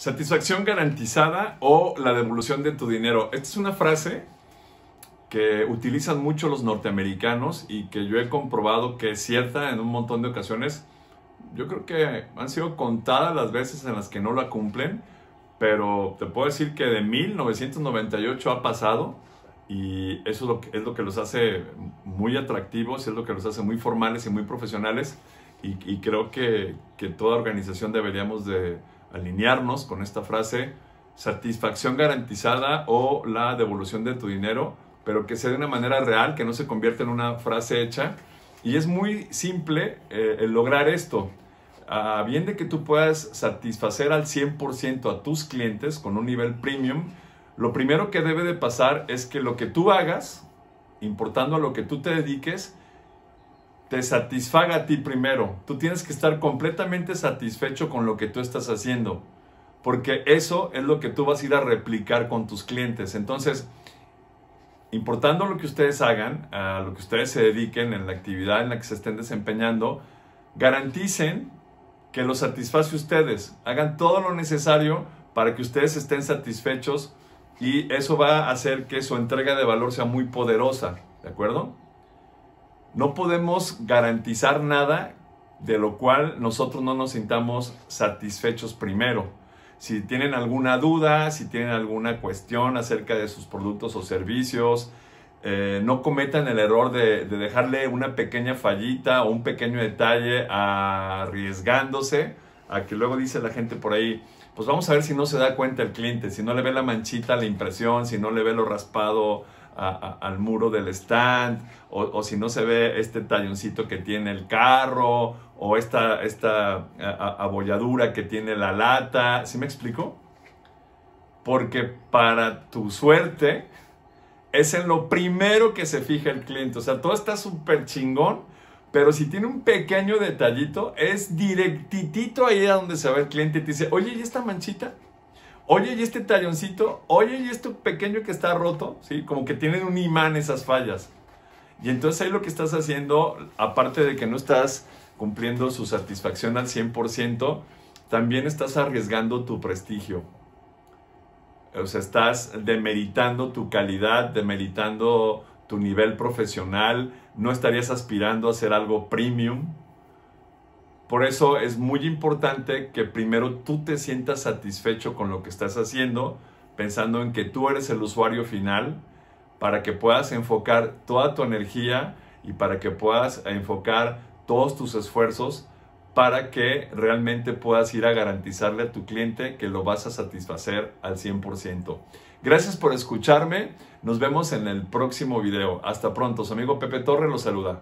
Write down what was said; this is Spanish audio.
Satisfacción garantizada o la devolución de tu dinero. Esta es una frase que utilizan mucho los norteamericanos y que yo he comprobado que es cierta en un montón de ocasiones. Yo creo que han sido contadas las veces en las que no la cumplen, pero te puedo decir que de 1998 ha pasado y eso es lo que, es lo que los hace muy atractivos, es lo que los hace muy formales y muy profesionales y, y creo que, que toda organización deberíamos de alinearnos con esta frase, satisfacción garantizada o la devolución de tu dinero, pero que sea de una manera real, que no se convierta en una frase hecha. Y es muy simple eh, lograr esto. A bien de que tú puedas satisfacer al 100% a tus clientes con un nivel premium, lo primero que debe de pasar es que lo que tú hagas, importando a lo que tú te dediques, te satisfaga a ti primero. Tú tienes que estar completamente satisfecho con lo que tú estás haciendo, porque eso es lo que tú vas a ir a replicar con tus clientes. Entonces, importando lo que ustedes hagan, a lo que ustedes se dediquen, en la actividad en la que se estén desempeñando, garanticen que lo satisface ustedes. Hagan todo lo necesario para que ustedes estén satisfechos y eso va a hacer que su entrega de valor sea muy poderosa, ¿de acuerdo? no podemos garantizar nada de lo cual nosotros no nos sintamos satisfechos primero. Si tienen alguna duda, si tienen alguna cuestión acerca de sus productos o servicios, eh, no cometan el error de, de, dejarle una pequeña fallita o un pequeño detalle arriesgándose a que luego dice la gente por ahí, pues vamos a ver si no se da cuenta el cliente, si no le ve la manchita, la impresión, si no le ve lo raspado, al muro del stand, o, si no se ve este talloncito que tiene el carro, o esta, esta abolladura que tiene la lata. ¿Sí me explico? Porque para tu suerte es en lo primero que se fija el cliente. O sea, todo está súper chingón, pero si tiene un pequeño detallito, es directitito ahí a donde se ve el cliente y te dice, oye, ¿y esta manchita? oye, y este talloncito, oye, y esto pequeño que está roto, ¿sí? Como que tienen un imán esas fallas. Y entonces ahí lo que estás haciendo, aparte de que no estás cumpliendo su satisfacción al 100%, también estás arriesgando tu prestigio. O sea, estás demeritando tu calidad, demeritando tu nivel profesional, no estarías aspirando a hacer algo premium, por eso es muy importante que primero tú te sientas satisfecho con lo que estás haciendo, pensando en que tú eres el usuario final, para que puedas enfocar toda tu energía y para que puedas enfocar todos tus esfuerzos para que realmente puedas ir a garantizarle a tu cliente que lo vas a satisfacer al 100%. Gracias por escucharme. Nos vemos en el próximo video. Hasta pronto. Su amigo Pepe Torre los saluda.